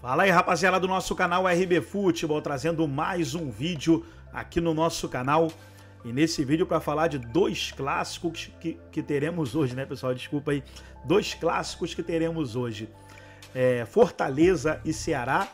Fala aí rapaziada do nosso canal RB Futebol, trazendo mais um vídeo aqui no nosso canal. E nesse vídeo para falar de dois clássicos que, que teremos hoje, né pessoal? Desculpa aí. Dois clássicos que teremos hoje. É, Fortaleza e Ceará.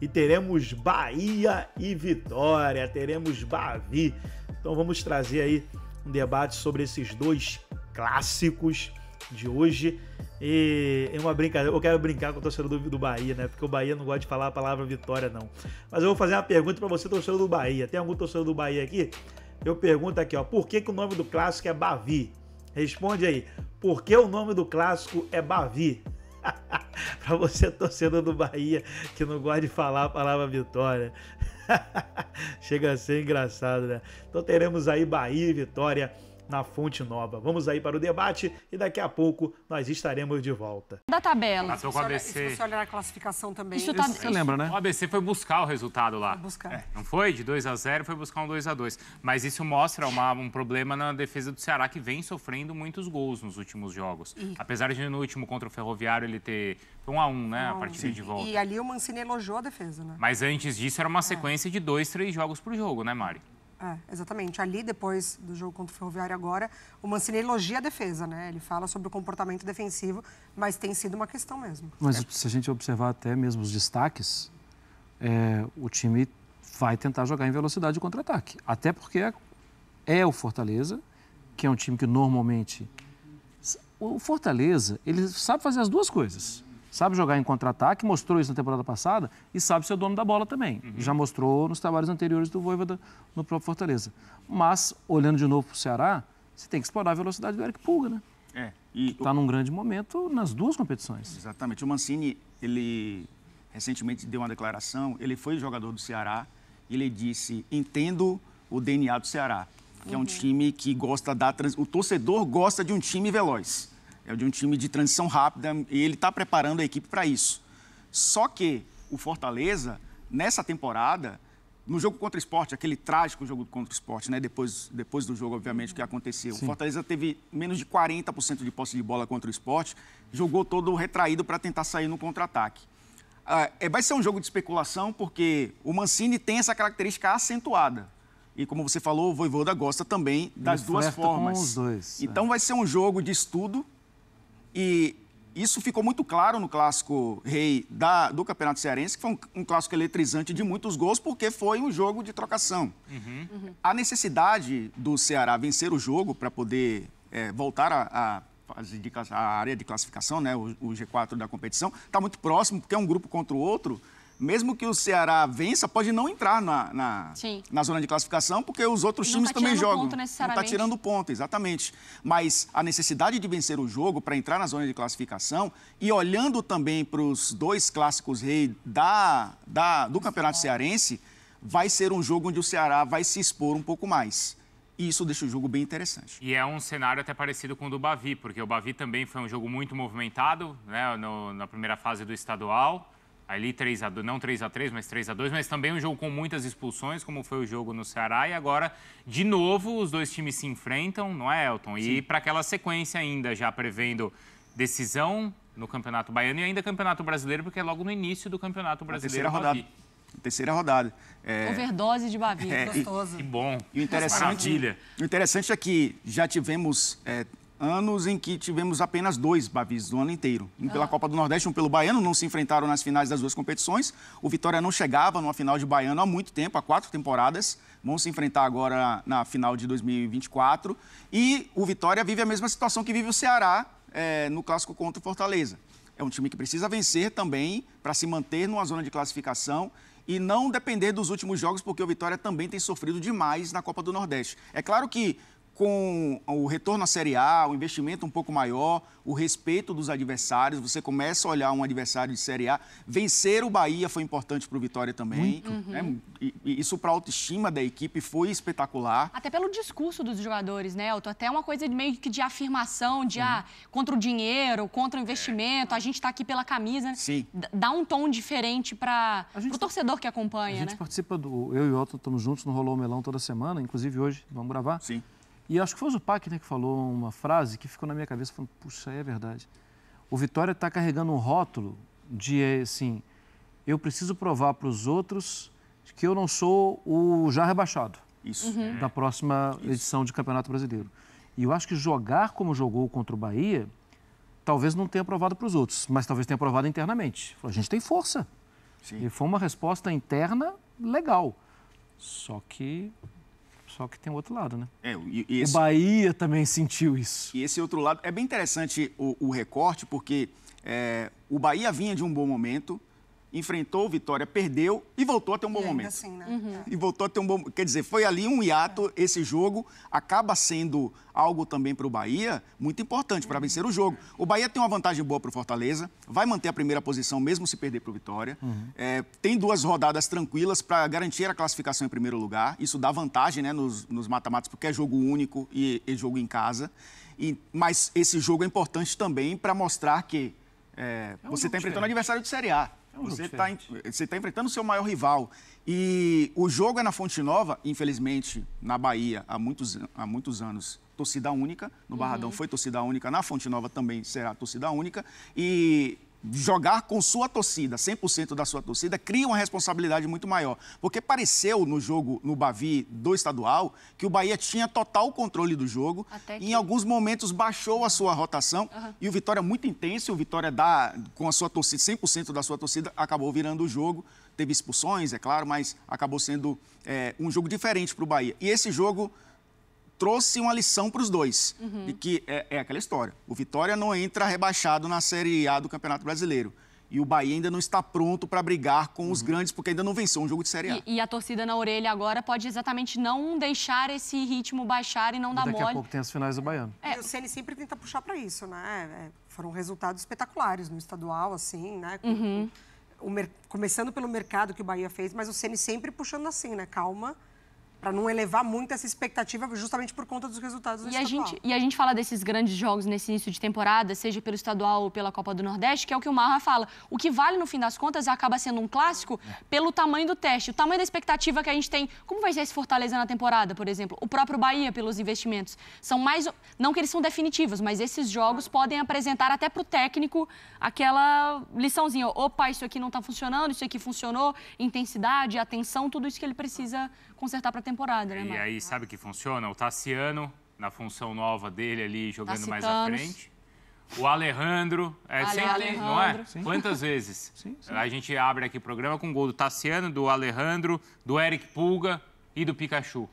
E teremos Bahia e Vitória. Teremos Bavi. Então vamos trazer aí um debate sobre esses dois clássicos de hoje. E é uma brincadeira. Eu quero brincar com o torcedor do, do, Bahia, né? Porque o Bahia não gosta de falar a palavra vitória, não. Mas eu vou fazer uma pergunta para você, torcedor do Bahia. Tem algum torcedor do Bahia aqui? Eu pergunto aqui, ó. Por que, que o nome do clássico é Bavi? Responde aí. Por que o nome do clássico é Bavi? para você, torcedor do Bahia, que não gosta de falar a palavra vitória. Chega a ser engraçado, né? Então teremos aí Bahia e Vitória na Fonte Nova. Vamos aí para o debate e daqui a pouco nós estaremos de volta. Da tabela. Ah, se, você se você olhar a classificação também. Isso, tá... Isso, você lembra, né? O ABC foi buscar o resultado lá. buscar. É. Não foi? De 2 a 0 foi buscar um 2 a 2 Mas isso mostra uma, um problema na defesa do Ceará, que vem sofrendo muitos gols nos últimos jogos. Apesar de no último contra o Ferroviário ele ter 1 um a 1 um, né? Um a, partida Sim. de volta. E ali o Mancini elogiou a defesa, né? Mas antes disso era uma é. sequência é. de dois, três jogos por jogo, né, Mari? É, exatamente. Ali, depois do jogo contra o Ferroviário agora, o Mancini elogia a defesa, né? Ele fala sobre o comportamento defensivo, mas tem sido uma questão mesmo. Mas é. se a gente observar até mesmo os destaques, é, o time vai tentar jogar em velocidade contra-ataque. Até porque é, é o Fortaleza, que é um time que normalmente... O Fortaleza, ele sabe fazer as duas coisas sabe jogar em contra-ataque, mostrou isso na temporada passada e sabe ser o dono da bola também. Uhum. Já mostrou nos trabalhos anteriores do Voivoda no próprio Fortaleza. Mas, olhando de novo para o Ceará, você tem que explorar a velocidade do Eric Pulga, né? É. E está o... num grande momento nas duas competições. Exatamente. O Mancini, ele recentemente deu uma declaração, ele foi jogador do Ceará, e ele disse, entendo o DNA do Ceará, que uhum. é um uhum. time que gosta da... Trans... O torcedor gosta de um time veloz é de um time de transição rápida e ele está preparando a equipe para isso. Só que o Fortaleza, nessa temporada, no jogo contra o esporte, aquele trágico jogo contra o esporte, né? Depois, depois do jogo, obviamente, que aconteceu. Sim. O Fortaleza teve menos de 40% de posse de bola contra o esporte, jogou todo retraído para tentar sair no contra-ataque. Ah, é, vai ser um jogo de especulação, porque o Mancini tem essa característica acentuada. E como você falou, o Voivoda gosta também das Ele duas formas. Com os dois, então é. vai ser um jogo de estudo e isso ficou muito claro no clássico rei da, do Campeonato Cearense, que foi um, um, clássico eletrizante de muitos gols, porque foi um jogo de trocação. Uhum. A necessidade do Ceará vencer o jogo para poder é, voltar a, a, a, área de classificação, né, o G4 da competição, está muito próximo, porque é um grupo contra o outro mesmo que o Ceará vença, pode não entrar na, na, na zona de classificação, porque os outros não times tá também jogam. Ponto, não está tirando ponto, exatamente. Mas a necessidade de vencer o jogo para entrar na zona de classificação e olhando também para os dois clássicos rei da, da, do Campeonato Cearense, vai ser um jogo onde o Ceará vai se expor um pouco mais. E isso deixa o jogo bem interessante. E é um cenário até parecido com o do Bavi, porque o Bavi também foi um jogo muito movimentado né, no, na primeira fase do estadual ali 3 a 2, não 3 a 3, mas 3 a 2, mas também um jogo com muitas expulsões, como foi o jogo no Ceará e agora de novo os dois times se enfrentam, não é, Elton? E para aquela sequência ainda já prevendo decisão no Campeonato Baiano e ainda Campeonato Brasileiro, porque é logo no início do Campeonato Brasileiro. terceira rodada. Terceira rodada. É... Overdose de Bavi, é, gostoso. E, que bom. E o interessante, o interessante é que já tivemos é, anos em que tivemos apenas dois Bavis do ano inteiro. Um pela ah. Copa do Nordeste, um pelo Baiano, não se enfrentaram nas finais das duas competições. O Vitória não chegava numa final de Baiano há muito tempo, há quatro temporadas. Vão se enfrentar agora na final de 2024. E o Vitória vive a mesma situação que vive o Ceará é, no Clássico contra o Fortaleza. É um time que precisa vencer também para se manter numa zona de classificação e não depender dos últimos jogos, porque o Vitória também tem sofrido demais na Copa do Nordeste. É claro que com o retorno à Série A, o investimento um pouco maior, o respeito dos adversários, você começa a olhar um adversário de Série A. Vencer o Bahia foi importante para o Vitória também. Né? Uhum. isso para a autoestima da equipe foi espetacular. Até pelo discurso dos jogadores, né, Elton? Até uma coisa meio que de afirmação, de uhum. ah, contra o dinheiro, contra o investimento, é. a gente está aqui pela camisa. Sim. Dá um tom diferente para o tá torcedor que acompanha, a gente né? participa do... Eu e o Elton estamos juntos no Rolou Melão toda semana, inclusive hoje, vamos gravar. Sim. E acho que foi o Zupac né, que falou uma frase que ficou na minha cabeça, falando, puxa, é verdade. O Vitória está carregando um rótulo de, assim, eu preciso provar para os outros que eu não sou o já rebaixado. Isso. Uhum. Da próxima Isso. edição de Campeonato Brasileiro. E eu acho que jogar como jogou contra o Bahia, talvez não tenha provado para os outros, mas talvez tenha provado internamente. A gente tem força. Sim. E foi uma resposta interna legal. Só que só que tem outro lado, né? É, e esse... O Bahia também sentiu isso. E esse outro lado. É bem interessante o, o recorte, porque é, o Bahia vinha de um bom momento, enfrentou o Vitória, perdeu e voltou a ter um bom momento. Assim, né? uhum. É. E voltou a ter um bom. Quer dizer, foi ali um hiato. É. Esse jogo acaba sendo algo também para o Bahia muito importante para uhum. vencer o jogo. O Bahia tem uma vantagem boa para o Fortaleza, vai manter a primeira posição mesmo se perder para o Vitória. Uhum. É, tem duas rodadas tranquilas para garantir a classificação em primeiro lugar. Isso dá vantagem né, nos mata-matas, porque é jogo único e, e jogo em casa. E, mas esse jogo é importante também para mostrar que é, é um você está enfrentando um adversário de Série A. É você está tá enfrentando o seu maior rival. E o jogo é na Fonte Nova, infelizmente, na Bahia, há muitos, há muitos anos, torcida única. No Barradão uhum. foi torcida única, na Fonte Nova também será torcida única. E jogar com sua torcida, 100% da sua torcida, cria uma responsabilidade muito maior. Porque pareceu no jogo no Bavi do estadual que o Bahia tinha total controle do jogo Até que... em alguns momentos baixou a sua rotação uhum. e o Vitória é muito intenso, o Vitória dá com a sua torcida, 100% da sua torcida acabou virando o jogo. Teve expulsões, é claro, mas acabou sendo é, um jogo diferente para o Bahia. E esse jogo trouxe uma lição para os dois. Uhum. De que é, é, aquela história. O Vitória não entra rebaixado na Série A do Campeonato Brasileiro. E o Bahia ainda não está pronto para brigar com uhum. os grandes, porque ainda não venceu um jogo de Série A. E, e, a torcida na orelha agora pode exatamente não deixar esse ritmo baixar e não e dar daqui mole. Daqui a pouco tem as finais do Baiano. É, o Ceni sempre tenta puxar para isso, né? É, foram resultados espetaculares no estadual, assim, né? Com, uhum. o, começando pelo mercado que o Bahia fez, mas o Ceni sempre puxando assim, né? Calma, para não elevar muito essa expectativa justamente por conta dos resultados do e estadual. A gente, e a gente fala desses grandes jogos nesse início de temporada, seja pelo estadual ou pela Copa do Nordeste, que é o que o Marra fala. O que vale, no fim das contas, acaba sendo um clássico é. pelo tamanho do teste, o tamanho da expectativa que a gente tem. Como vai ser esse Fortaleza na temporada, por exemplo? O próprio Bahia, pelos investimentos. São mais... Não que eles são definitivos, mas esses jogos podem apresentar até para o técnico aquela liçãozinha. Opa, isso aqui não está funcionando, isso aqui funcionou. Intensidade, atenção, tudo isso que ele precisa consertar para a temporada temporada, né, Marcos? E aí, sabe que funciona? O Tassiano, na função nova dele ali, jogando Tacitanos. mais à frente. O Alejandro, é Ale, sempre, Alejandro. não é? Sim. Quantas vezes? Sim, sim. A gente abre aqui o programa com gol do Tassiano, do Alejandro, do Eric Pulga e do Pikachu.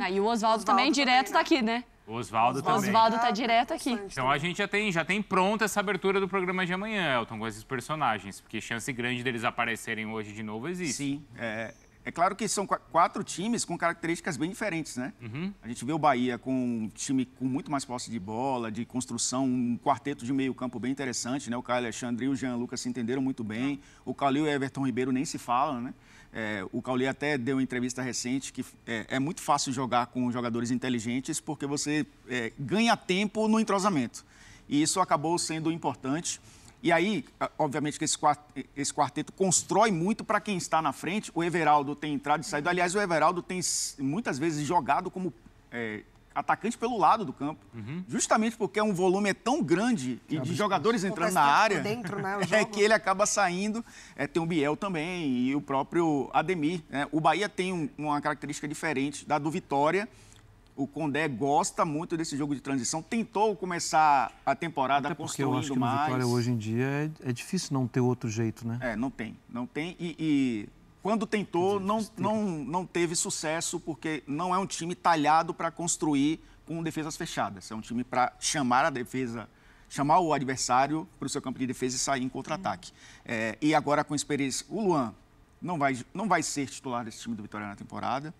Ah, e o Oswaldo também, é também, direto né? daqui, né? O Oswaldo também. Osvaldo tá ah, direto aqui. Então a gente já tem, já tem pronta essa abertura do programa de amanhã, Elton, com esses personagens, porque chance grande deles aparecerem hoje de novo existe. Sim, é, é claro que são quatro times com características bem diferentes, né? Uhum. A gente vê o Bahia com um time com muito mais posse de bola, de construção, um quarteto de meio campo bem interessante, né? O Caio Alexandre e o Jean Lucas se entenderam muito bem. Uhum. O Calil e o Everton Ribeiro nem se falam, né? É, o Cauli até deu uma entrevista recente que é, é, muito fácil jogar com jogadores inteligentes porque você é, ganha tempo no entrosamento. E isso acabou sendo importante. E aí, obviamente que esse quarteto, constrói muito para quem está na frente. O Everaldo tem entrado e saído. Uhum. Aliás, o Everaldo tem muitas vezes jogado como é, atacante pelo lado do campo, uhum. justamente porque um volume é tão grande e de jogadores entrando na área, dentro, né, é que ele acaba saindo. É, tem o Biel também e o próprio Ademir. Né? O Bahia tem um, uma característica diferente da do Vitória o Condé gosta muito desse jogo de transição. Tentou começar a temporada Até porque construindo eu acho que mais. Vitória hoje em dia é, é, difícil não ter outro jeito, né? É, não tem, não tem. E, e quando tentou, dizer, é não, não, não teve sucesso porque não é um time talhado para construir com defesas fechadas. É um time para chamar a defesa chamar o adversário para o seu campo de defesa e sair em contra-ataque. Uhum. É, e agora com experiência, o Luan não vai, não vai ser titular desse time do Vitória na temporada.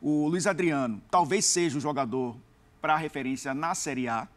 O Luiz Adriano talvez seja o jogador para referência na Série A.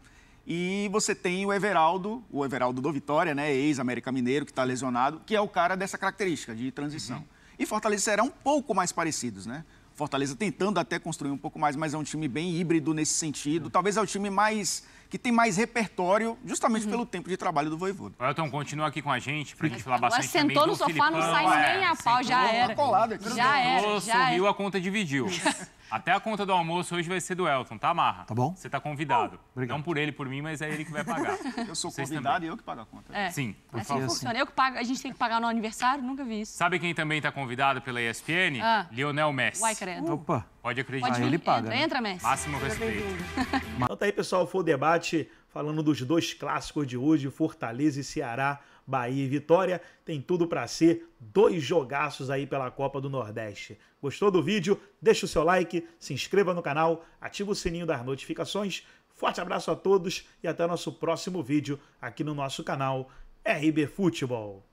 E você tem o Everaldo, o Everaldo do Vitória, né, ex-América Mineiro, que está lesionado, que é o cara dessa característica de transição. Uhum. E Fortaleza será um pouco mais parecidos, né? Fortaleza tentando até construir um pouco mais, mas é um time bem híbrido nesse sentido. Uhum. Talvez é o time mais que tem mais repertório, justamente uhum. pelo tempo de trabalho do Voivoda. Elton, continua aqui com a gente, pra gente falar bastante. bastante sentou no sofá, Filipão. não sai nem a pau, já era. Tá Colada, já era, Nossa, já sorriu, era. a conta dividiu. Até a conta do almoço hoje vai ser do Elton, tá, Marra? Tá bom. Você tá convidado. obrigado. Não por ele, por mim, mas é ele que vai pagar. Eu sou Vocês convidado também. e eu que pago a conta. É. Sim, por assim favor. funciona. Eu que pago, a gente tem que pagar no aniversário, nunca vi isso. Sabe quem também tá convidado pela ESPN? Ah. Lionel Messi. Uai, credo. Opa. Pode acreditar. Pode ah, ele paga. Né? Entra, né? Messi. Máximo respeito. Então tá aí, pessoal. Foi o debate falando dos dois clássicos de hoje, Fortaleza e Ceará, Bahia e Vitória. Tem tudo para ser dois jogaços aí pela Copa do Nordeste. Gostou do vídeo? Deixa o seu like, se inscreva no canal, ativa o sininho das notificações. Forte abraço a todos e até nosso próximo vídeo aqui no nosso canal RB Futebol.